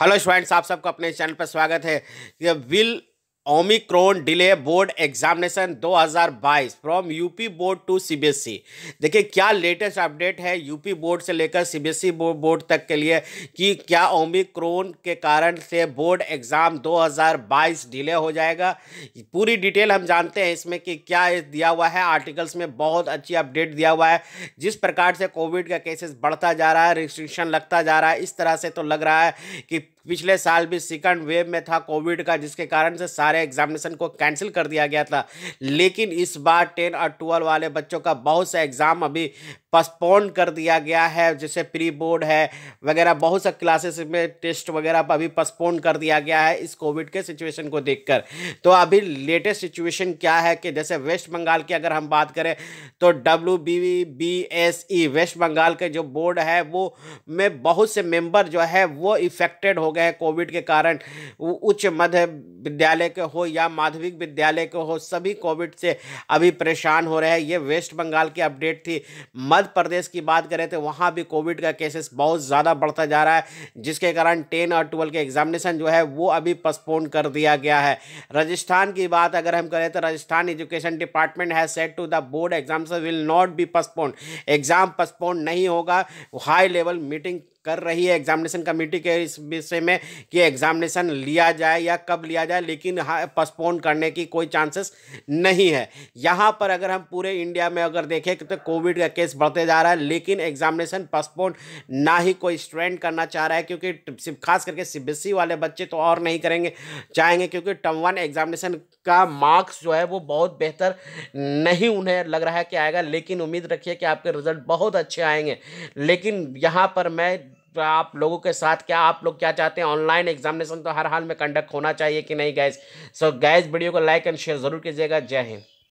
hello students आप सबको अपने चैनल पर स्वागत है will Omicron delay board examination 2022 from UP board to CBSE देखिए क्या लेटेस्ट अपडेट है यूपी बोर्ड से लेकर सीबीएसई बोर्ड e तक के लिए कि क्या ओमिक्रोन के कारण से बोर्ड एग्ज़ाम 2022 डिले हो जाएगा पूरी डिटेल हम जानते हैं इसमें कि क्या दिया हुआ है आर्टिकल्स में बहुत अच्छी अपडेट दिया हुआ है जिस प्रकार से कोविड का केसेस बढ़ता जा रहा है रिस्ट्रिक्शन लगता जा रहा है इस तरह से तो लग रहा है कि पिछले साल भी सेकंड वेव में था कोविड का जिसके कारण से सारे एग्जामिनेशन को कैंसिल कर दिया गया था लेकिन इस बार टेन और ट्वेल्व वाले बच्चों का बहुत सा एग्ज़ाम अभी पस्पोन कर दिया गया है जैसे प्री बोर्ड है वगैरह बहुत सा क्लासेस में टेस्ट वगैरह अभी पस्पोन कर दिया गया है इस कोविड के सिचुएशन को देखकर तो अभी लेटेस्ट सिचुएशन क्या है कि जैसे वेस्ट बंगाल की अगर हम बात करें तो W B B S E West Bengal के जो बोर्ड है वो में बहुत से मेम्बर जो है वो इफेक्टेड हो गए गए कोविड के कारण उच्च मध्य विद्यालय के हो या माध्यमिक विद्यालय के हो सभी कोविड से अभी परेशान हो रहे हैं ये वेस्ट बंगाल की अपडेट थी मध्य प्रदेश की बात करें तो वहाँ भी कोविड का केसेस बहुत ज़्यादा बढ़ता जा रहा है जिसके कारण टेन और ट्वेल्व के एग्जामिनेशन जो है वो अभी पोस्टपोन कर दिया गया है राजस्थान की बात अगर हम करें तो राजस्थान एजुकेशन डिपार्टमेंट है set to the board exams will not be postpone exam postpone नहीं होगा हाई लेवल मीटिंग कर रही है एग्जामिनेशन कमेटी के इस विषय में कि एग्जामिनेशन लिया जाए या कब लिया जाए लेकिन हाँ पोस्टपोन करने की कोई चांसेस नहीं है यहाँ पर अगर हम पूरे इंडिया में अगर देखें तो कोविड का केस बढ़ते जा रहा है लेकिन एग्जामिनेशन पोस्टपोन ना ही कोई स्टूडेंट करना चाह रहा है क्योंकि खास करके सी वाले बच्चे तो और नहीं करेंगे चाहेंगे क्योंकि टर्म वन एग्जामिनेशन का मार्क्स जो है वो बहुत बेहतर नहीं उन्हें लग रहा है कि आएगा लेकिन उम्मीद रखिए कि आपके रिजल्ट बहुत अच्छे आएंगे लेकिन यहाँ पर मैं तो आप लोगों के साथ क्या आप लोग क्या चाहते हैं ऑनलाइन एग्जामिनेशन तो हर हाल में कंडक्ट होना चाहिए कि नहीं guess so so, guess video को लाइक एंड शेयर ज़रूर कीजिएगा जय हिंद